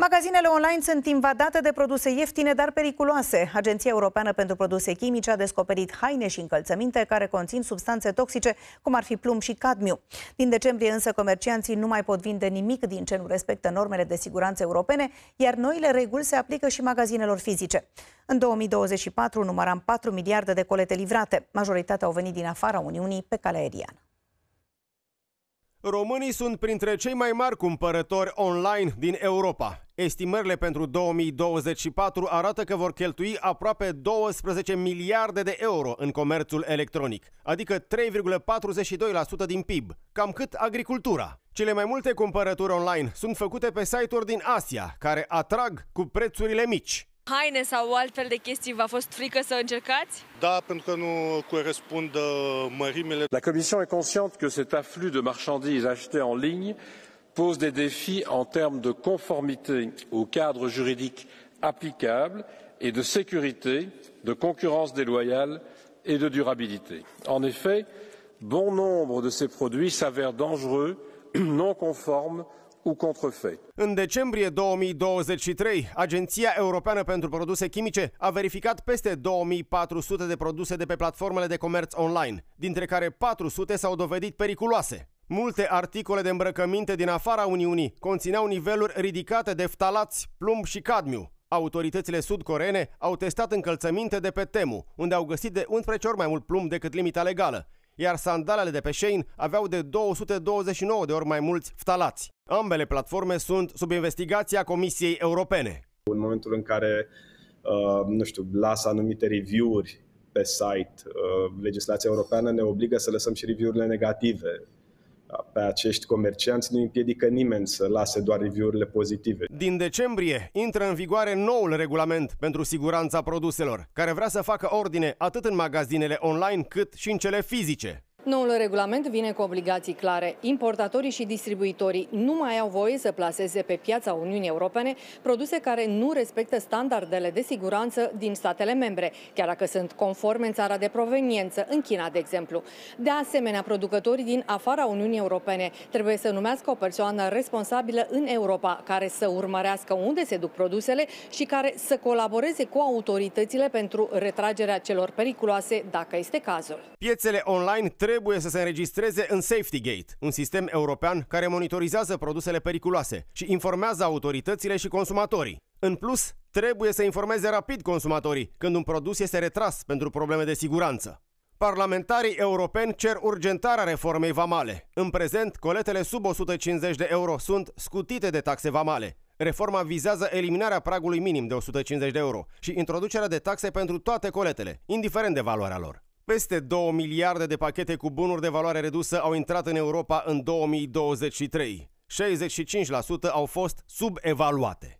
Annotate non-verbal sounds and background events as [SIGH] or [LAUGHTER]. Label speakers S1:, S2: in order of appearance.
S1: Magazinele online sunt invadate de produse ieftine, dar periculoase. Agenția Europeană pentru Produse Chimice a descoperit haine și încălțăminte care conțin substanțe toxice, cum ar fi plumb și cadmiu. Din decembrie însă, comercianții nu mai pot vinde nimic din ce nu respectă normele de siguranță europene, iar noile reguli se aplică și magazinelor fizice. În 2024 număram 4 miliarde de colete livrate. Majoritatea au venit din afara Uniunii pe calea aeriană.
S2: Românii sunt printre cei mai mari cumpărători online din Europa. Estimările pentru 2024 arată că vor cheltui aproape 12 miliarde de euro în comerțul electronic, adică 3,42% din PIB, cam cât agricultura. Cele mai multe cumpărături online sunt făcute pe site-uri din Asia, care atrag cu prețurile mici
S3: haine sau altfel de chestii v-a fost frică să încercați?
S4: Da, pentru că nu corespund uh, mărimile. La Comisia e conștient că acest aflu de marchandise achetées în linie pose des défis en termes de conformité au cadre juridique applicable et de sécurité, de concurrence déloyale et de durabilité. En effet, bon nombre de ces produits s'avèrent dangereux, [CLEARS THROAT] non conformes ou contrefaits.
S2: În decembrie 2023, européenne pour les produits chimiques a vérifié verificat peste 2400 de produse de pe platformele de comerț online, dintre care 400 s-au dovedit periculoase. Multe articole de îmbrăcăminte din afara Uniunii conțineau niveluri ridicate de ftalați, plumb și cadmiu. Autoritățile sudcoreene au testat încălțăminte de pe Temu, unde au găsit de 11 ori mai mult plumb decât limita legală, iar sandalele de pe Shein aveau de 229 de ori mai mulți ftalați. Ambele platforme sunt sub investigația Comisiei Europene. În momentul în care, uh, nu știu, lasă anumite review-uri pe site, uh, legislația europeană ne obligă să lăsăm și review-urile negative pe acești comercianți, nu împiedică nimeni să lase doar review-urile pozitive. Din decembrie intră în vigoare noul regulament pentru siguranța produselor, care vrea să facă ordine atât în magazinele online cât și în cele fizice.
S3: Noul regulament vine cu obligații clare. Importatorii și distribuitorii nu mai au voie să plaseze pe piața Uniunii Europene produse care nu respectă standardele de siguranță din statele membre, chiar dacă sunt conforme în țara de proveniență, în China, de exemplu. De asemenea, producătorii din afara Uniunii Europene trebuie să numească o persoană responsabilă în Europa, care să urmărească unde se duc produsele și care să colaboreze cu autoritățile pentru retragerea celor periculoase, dacă este cazul.
S2: Piețele online trebuie trebuie să se înregistreze în Safety Gate, un sistem european care monitorizează produsele periculoase și informează autoritățile și consumatorii. În plus, trebuie să informeze rapid consumatorii când un produs este retras pentru probleme de siguranță. Parlamentarii europeni cer urgentarea reformei vamale. În prezent, coletele sub 150 de euro sunt scutite de taxe vamale. Reforma vizează eliminarea pragului minim de 150 de euro și introducerea de taxe pentru toate coletele, indiferent de valoarea lor. Peste 2 miliarde de pachete cu bunuri de valoare redusă au intrat în Europa în 2023. 65% au fost subevaluate.